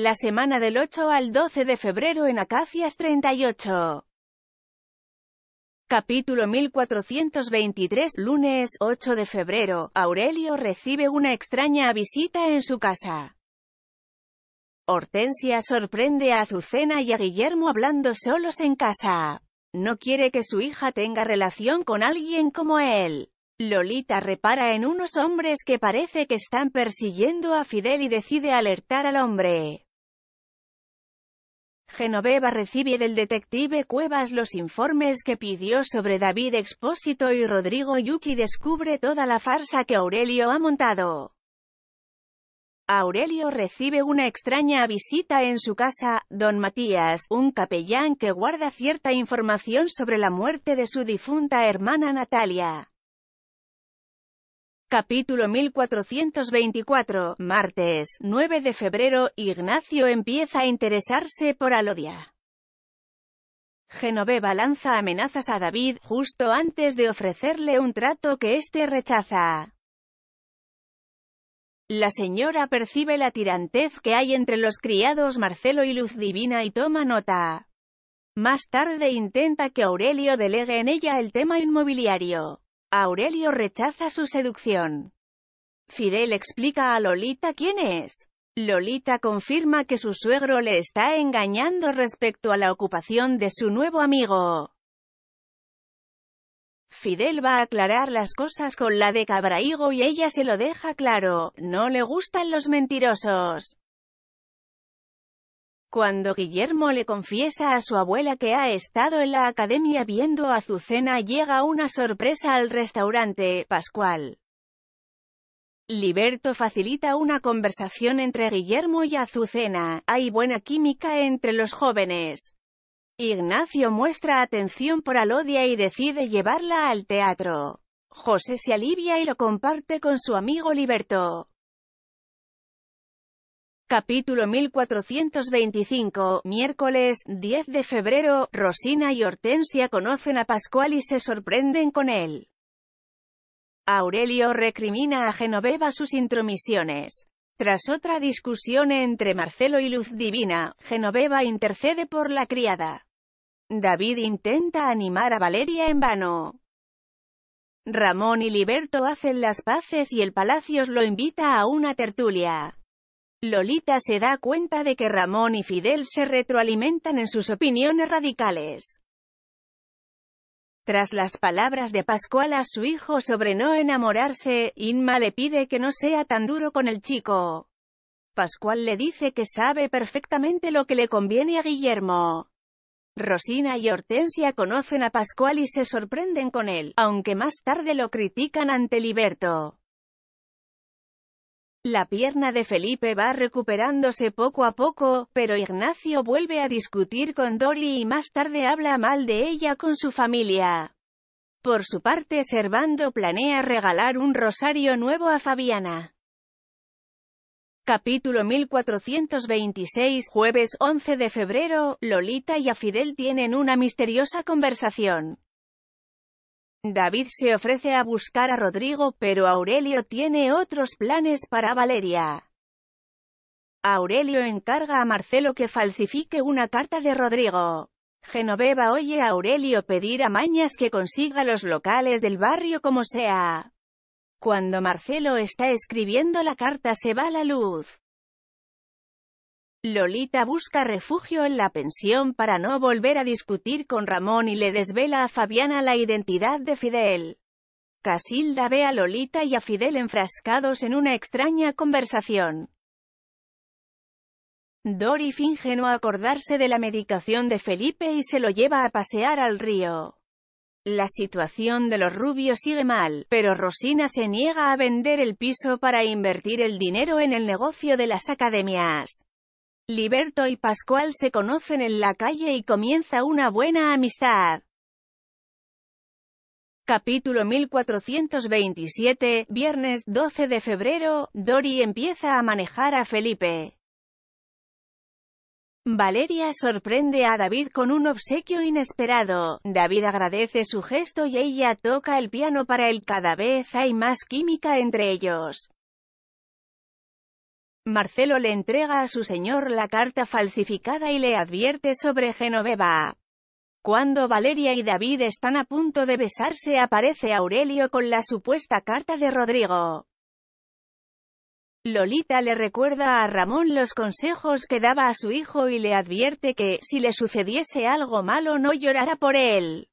La semana del 8 al 12 de febrero en Acacias 38. Capítulo 1423 Lunes 8 de febrero, Aurelio recibe una extraña visita en su casa. Hortensia sorprende a Azucena y a Guillermo hablando solos en casa. No quiere que su hija tenga relación con alguien como él. Lolita repara en unos hombres que parece que están persiguiendo a Fidel y decide alertar al hombre. Genoveva recibe del detective Cuevas los informes que pidió sobre David Expósito y Rodrigo Yuchi descubre toda la farsa que Aurelio ha montado. Aurelio recibe una extraña visita en su casa, don Matías, un capellán que guarda cierta información sobre la muerte de su difunta hermana Natalia. Capítulo 1424, martes, 9 de febrero, Ignacio empieza a interesarse por Alodia. Genoveva lanza amenazas a David, justo antes de ofrecerle un trato que éste rechaza. La señora percibe la tirantez que hay entre los criados Marcelo y Luz Divina y toma nota. Más tarde intenta que Aurelio delegue en ella el tema inmobiliario. Aurelio rechaza su seducción. Fidel explica a Lolita quién es. Lolita confirma que su suegro le está engañando respecto a la ocupación de su nuevo amigo. Fidel va a aclarar las cosas con la de Cabraigo y ella se lo deja claro, no le gustan los mentirosos. Cuando Guillermo le confiesa a su abuela que ha estado en la academia viendo a Azucena llega una sorpresa al restaurante, Pascual. Liberto facilita una conversación entre Guillermo y Azucena, hay buena química entre los jóvenes. Ignacio muestra atención por Alodia y decide llevarla al teatro. José se alivia y lo comparte con su amigo Liberto. Capítulo 1425, miércoles, 10 de febrero, Rosina y Hortensia conocen a Pascual y se sorprenden con él. Aurelio recrimina a Genoveva sus intromisiones. Tras otra discusión entre Marcelo y Luz Divina, Genoveva intercede por la criada. David intenta animar a Valeria en vano. Ramón y Liberto hacen las paces y el Palacios lo invita a una tertulia. Lolita se da cuenta de que Ramón y Fidel se retroalimentan en sus opiniones radicales. Tras las palabras de Pascual a su hijo sobre no enamorarse, Inma le pide que no sea tan duro con el chico. Pascual le dice que sabe perfectamente lo que le conviene a Guillermo. Rosina y Hortensia conocen a Pascual y se sorprenden con él, aunque más tarde lo critican ante Liberto. La pierna de Felipe va recuperándose poco a poco, pero Ignacio vuelve a discutir con Dori y más tarde habla mal de ella con su familia. Por su parte Servando planea regalar un rosario nuevo a Fabiana. Capítulo 1426 Jueves 11 de febrero, Lolita y Afidel tienen una misteriosa conversación. David se ofrece a buscar a Rodrigo pero Aurelio tiene otros planes para Valeria. Aurelio encarga a Marcelo que falsifique una carta de Rodrigo. Genoveva oye a Aurelio pedir a Mañas que consiga los locales del barrio como sea. Cuando Marcelo está escribiendo la carta se va la luz. Lolita busca refugio en la pensión para no volver a discutir con Ramón y le desvela a Fabiana la identidad de Fidel. Casilda ve a Lolita y a Fidel enfrascados en una extraña conversación. Dori finge no acordarse de la medicación de Felipe y se lo lleva a pasear al río. La situación de los rubios sigue mal, pero Rosina se niega a vender el piso para invertir el dinero en el negocio de las academias. Liberto y Pascual se conocen en la calle y comienza una buena amistad. Capítulo 1427, viernes 12 de febrero, Dori empieza a manejar a Felipe. Valeria sorprende a David con un obsequio inesperado, David agradece su gesto y ella toca el piano para él cada vez hay más química entre ellos. Marcelo le entrega a su señor la carta falsificada y le advierte sobre Genoveva. Cuando Valeria y David están a punto de besarse aparece Aurelio con la supuesta carta de Rodrigo. Lolita le recuerda a Ramón los consejos que daba a su hijo y le advierte que, si le sucediese algo malo no llorará por él.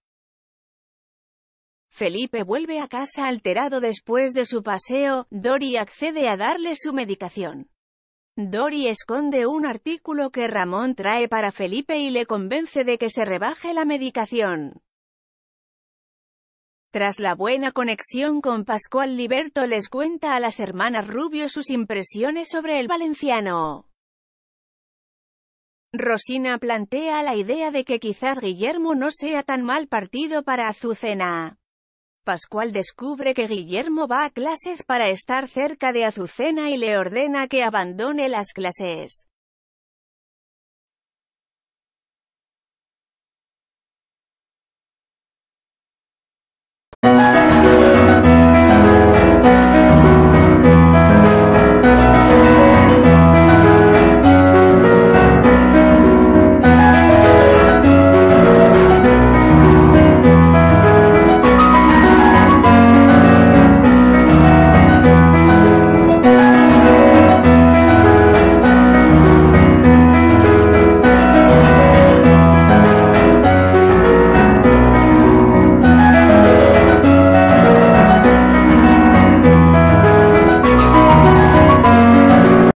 Felipe vuelve a casa alterado después de su paseo, Dory accede a darle su medicación. Dory esconde un artículo que Ramón trae para Felipe y le convence de que se rebaje la medicación. Tras la buena conexión con Pascual Liberto les cuenta a las hermanas Rubio sus impresiones sobre el valenciano. Rosina plantea la idea de que quizás Guillermo no sea tan mal partido para Azucena. Pascual descubre que Guillermo va a clases para estar cerca de Azucena y le ordena que abandone las clases.